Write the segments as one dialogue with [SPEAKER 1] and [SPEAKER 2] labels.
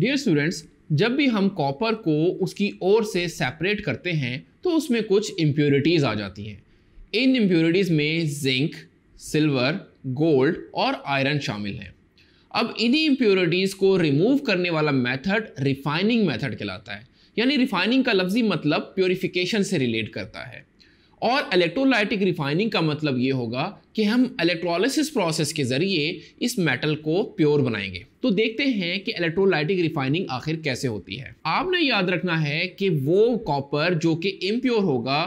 [SPEAKER 1] dear students जब भी हम कॉपर को उसकी ओर से सेपरेट करते हैं तो उसमें कुछ इम्प्योरिटीज़ आ जाती हैं इन इम्प्योरिटीज़ में जिंक सिल्वर गोल्ड और आयरन शामिल हैं अब इन्हीं इम्प्योरिटीज़ को रिमूव करने वाला मेथड रिफाइनिंग मेथड कहलाता है यानी रिफाइनिंग का लफ्जी मतलब प्योरीफिकेशन से रिलेट करता है और इलेक्ट्रोलाइटिक रिफाइनिंग का मतलब ये होगा कि हम इलेक्ट्रोलिसिस प्रोसेस के ज़रिए इस मेटल को प्योर बनाएंगे तो देखते हैं कि इलेक्ट्रोलाइटिक रिफाइनिंग आखिर कैसे होती है आपने याद रखना है कि वो कॉपर जो कि इम्प्योर होगा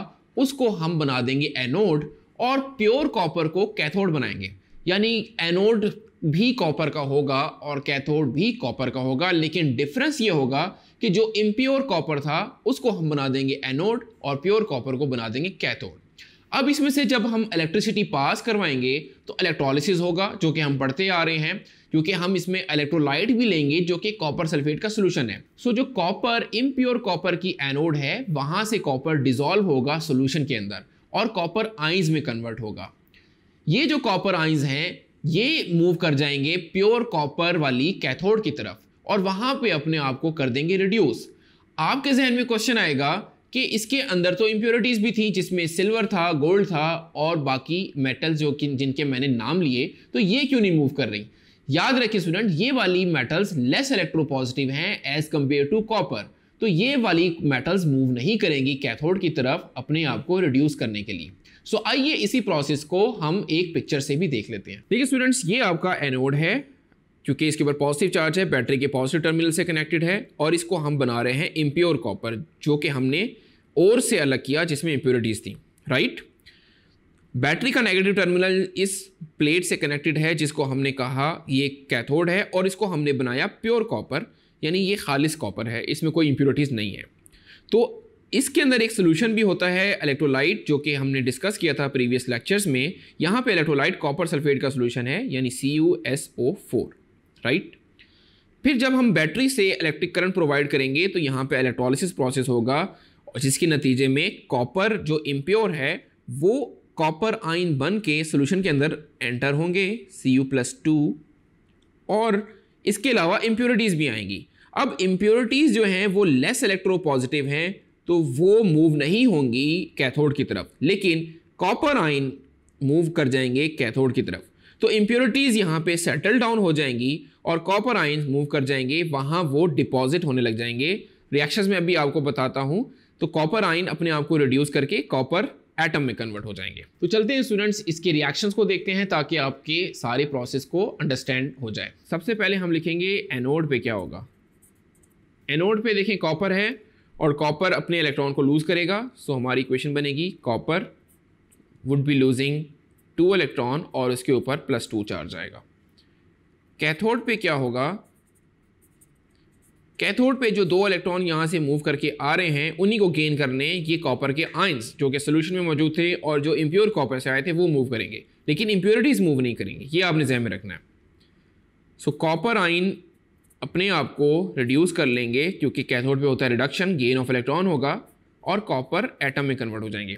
[SPEAKER 1] उसको हम बना देंगे एनोड और प्योर कॉपर को कैथोड बनाएंगे यानी एनोड भी कॉपर का होगा और कैथोड भी कॉपर का होगा लेकिन डिफरेंस ये होगा कि जो इम्प्योर कॉपर था उसको हम बना देंगे एनोड और प्योर कॉपर को बना देंगे कैथोड अब इसमें से जब हम इलेक्ट्रिसिटी पास करवाएंगे तो इलेक्ट्रोलिसिस होगा जो कि हम पढ़ते आ रहे हैं क्योंकि हम इसमें इलेक्ट्रोलाइट भी लेंगे जो कि कॉपर सल्फेट का सोल्यूशन है सो जो कॉपर इम्प्योर कॉपर की एनोड है वहां से कॉपर डिजोल्व होगा सोल्यूशन के अंदर और कॉपर आइंस में कन्वर्ट होगा ये जो कॉपर आइंस हैं ये मूव कर जाएंगे प्योर कॉपर वाली कैथोड की तरफ और वहाँ पे अपने आप को कर देंगे रिड्यूस आपके जहन में क्वेश्चन आएगा कि इसके अंदर तो इम्प्योरिटीज़ भी थी जिसमें सिल्वर था गोल्ड था और बाकी मेटल्स जो कि जिनके मैंने नाम लिए तो ये क्यों नहीं मूव कर रही याद रखिए स्टूडेंट ये वाली मेटल्स लेस इलेक्ट्रोपॉजिटिव हैं एज कंपेयर टू कॉपर तो ये वाली मेटल्स मूव नहीं करेंगी कैथोड की तरफ अपने आप को रिड्यूस करने के लिए सो so, आइए इसी प्रोसेस को हम एक पिक्चर से भी देख लेते हैं देखिए स्टूडेंट्स ये आपका एनोड है क्योंकि इसके ऊपर पॉजिटिव चार्ज है बैटरी के पॉजिटिव टर्मिनल से कनेक्टेड है और इसको हम बना रहे हैं इम्प्योर कॉपर जो कि हमने और से अलग किया जिसमें इम्प्योरिटीज़ थी राइट बैटरी का नेगेटिव टर्मिनल इस प्लेट से कनेक्टेड है जिसको हमने कहा ये कैथोड है और इसको हमने बनाया प्योर कॉपर यानी ये खालिश कॉपर है इसमें कोई इम्प्योरिटीज़ नहीं है तो इसके अंदर एक सोल्यूशन भी होता है इलेक्ट्रोलाइट जो कि हमने डिस्कस किया था प्रीवियस लेक्चर्स में यहाँ पे इलेक्ट्रोलाइट कॉपर सल्फेट का सोल्यूशन है यानी C U S O four right फिर जब हम बैटरी से इलेक्ट्रिक करंट प्रोवाइड करेंगे तो यहाँ पे इलेक्ट्रोलिसिस प्रोसेस होगा जिसके नतीजे में कॉपर जो इम्प्योर है वो कॉपर आइन बन के सोल्यूशन के अंदर एंटर होंगे सी यू प्लस टू और इसके अलावा इम्प्योरिटीज़ भी आएंगी अब इम्प्योरिटीज़ जो हैं वो लेस इलेक्ट्रो पॉजिटिव हैं तो वो मूव नहीं होंगी कैथोड की तरफ लेकिन कॉपर आइन मूव कर जाएंगे कैथोड की तरफ तो इम्प्योरिटीज़ यहाँ पे सेटल डाउन हो जाएंगी और कॉपर आइन मूव कर जाएंगे वहाँ वो डिपॉजिट होने लग जाएंगे रिएक्शंस में अभी आपको बताता हूँ तो कॉपर आइन अपने आप को रिड्यूस करके कॉपर एटम में कन्वर्ट हो जाएंगे तो चलते हैं स्टूडेंट्स इसके रिएक्शंस को देखते हैं ताकि आपके सारे प्रोसेस को अंडरस्टैंड हो जाए सबसे पहले हम लिखेंगे एनोड पे क्या होगा एनोड पे देखें कॉपर है और कॉपर अपने इलेक्ट्रॉन को लूज़ करेगा सो हमारी इक्वेशन बनेगी copper would be losing two electron और उसके ऊपर प्लस टू चार्ज आएगा कैथोड पे क्या होगा कैथोड पे जो दो इलेक्ट्रॉन यहाँ से मूव करके आ रहे हैं उन्हीं को गेन करने ये कॉपर के आइंस जो कि सोल्यूशन में मौजूद थे और जो इम्प्योर कॉपर से आए थे वो मूव करेंगे लेकिन इम्प्योरिटीज़ मूव नहीं करेंगे ये आपने जहन में रखना है सो कॉपर आइन अपने आप को रिड्यूस कर लेंगे क्योंकि कैथोड पे होता है रिडक्शन गेन ऑफ इलेक्ट्रॉन होगा और कॉपर एटम में कन्वर्ट हो जाएंगे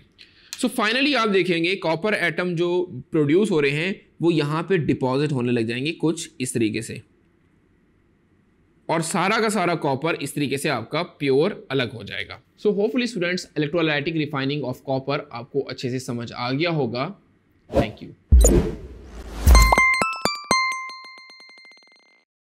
[SPEAKER 1] सो फाइनली आप देखेंगे कॉपर एटम जो प्रोड्यूस हो रहे हैं वो यहाँ पे डिपॉजिट होने लग जाएंगे कुछ इस तरीके से और सारा का सारा कॉपर इस तरीके से आपका प्योर अलग हो जाएगा so hopefully students electrolytic refining of copper आपको अच्छे से समझ आ गया होगा थैंक यू